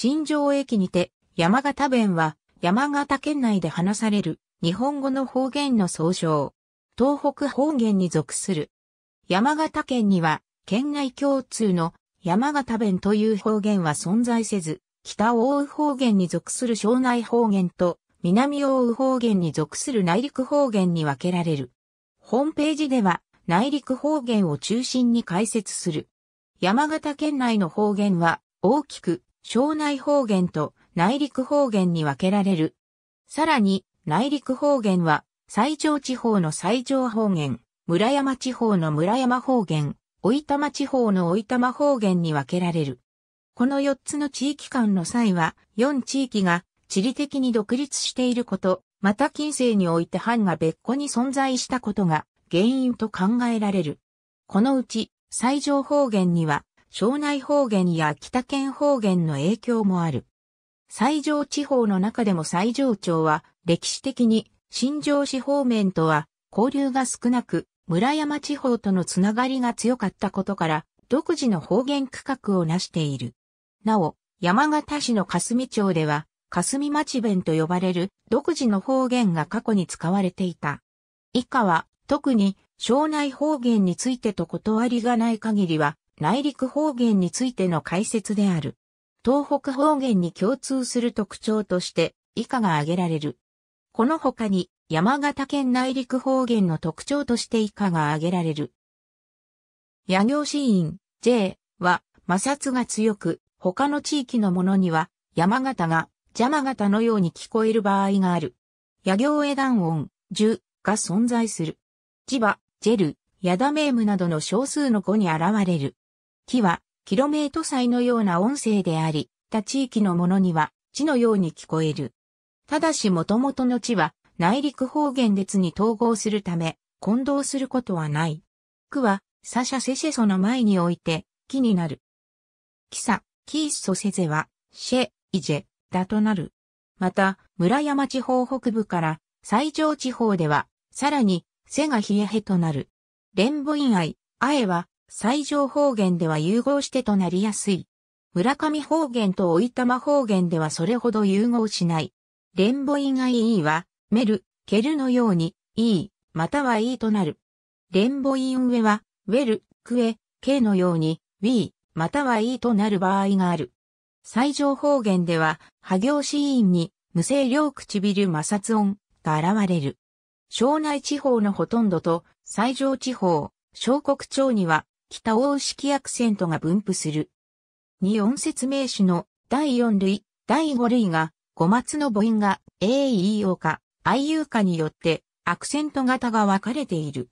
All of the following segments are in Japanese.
新庄駅にて、山形弁は、山形県内で話される、日本語の方言の総称。東北方言に属する。山形県には、県内共通の山形弁という方言は存在せず、北を覆う方言に属する庄内方言と、南を覆う方言に属する内陸方言に分けられる。ホームページでは、内陸方言を中心に解説する。山形県内の方言は、大きく庄内方言と内陸方言に分けられる。さらに、内陸方言は、最上地方の最上方言、村山地方の村山方言、老玉地方の老玉方言に分けられる。この4つの地域間の際は、4地域が地理的に独立していること、また近世において藩が別個に存在したことが原因と考えられる。このうち、最上方言には、庄内方言や北県方言の影響もある。西条地方の中でも西条町は歴史的に新城市方面とは交流が少なく、村山地方とのつながりが強かったことから、独自の方言区画を成している。なお、山形市の霞町では、霞町弁と呼ばれる独自の方言が過去に使われていた。以下は、特に、庄内方言についてと断りがない限りは、内陸方言についての解説である。東北方言に共通する特徴として以下が挙げられる。この他に山形県内陸方言の特徴として以下が挙げられる。野行シーン J は摩擦が強く、他の地域のものには山形が邪魔型のように聞こえる場合がある。野行枝断音10が存在する。磁場、ジェル、ヤダメームなどの少数の語に現れる。木は、キロメート祭のような音声であり、他地域のものには、地のように聞こえる。ただし元々の地は、内陸方言列に統合するため、混同することはない。区は、サシャセシェソの前において、木になる。キサ、キーソセゼは、シェ、イジェ、だとなる。また、村山地方北部から、最上地方では、さらに、セがヒエヘとなる。連母インアイ、アエは、最上方言では融合してとなりやすい。村上方言とおいたま方言ではそれほど融合しない。連母以外 E は、メル、ケルのように、E、または E となる。連母イン上は、ウェル、クエ、ケのように、w ー、または E となる場合がある。最上方言では、波行子音に、無声両唇摩擦音が現れる。庄内地方のほとんどと、最上地方、小国町には、北欧式アクセントが分布する。二音説明詞の第四類、第五類が、五末の母音が、A、E、O か、I、U かによって、アクセント型が分かれている。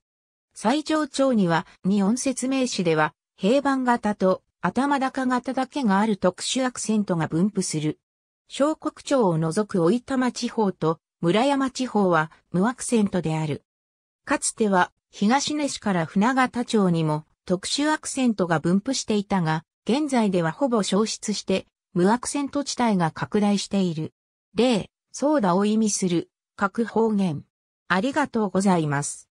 最上長には、二音説明詞では、平板型と頭高型だけがある特殊アクセントが分布する。小国町を除く老玉地方と村山地方は無アクセントである。かつては東根市から船形町にも特殊アクセントが分布していたが、現在ではほぼ消失して、無アクセント地帯が拡大している。例、ソーダを意味する、各方言。ありがとうございます。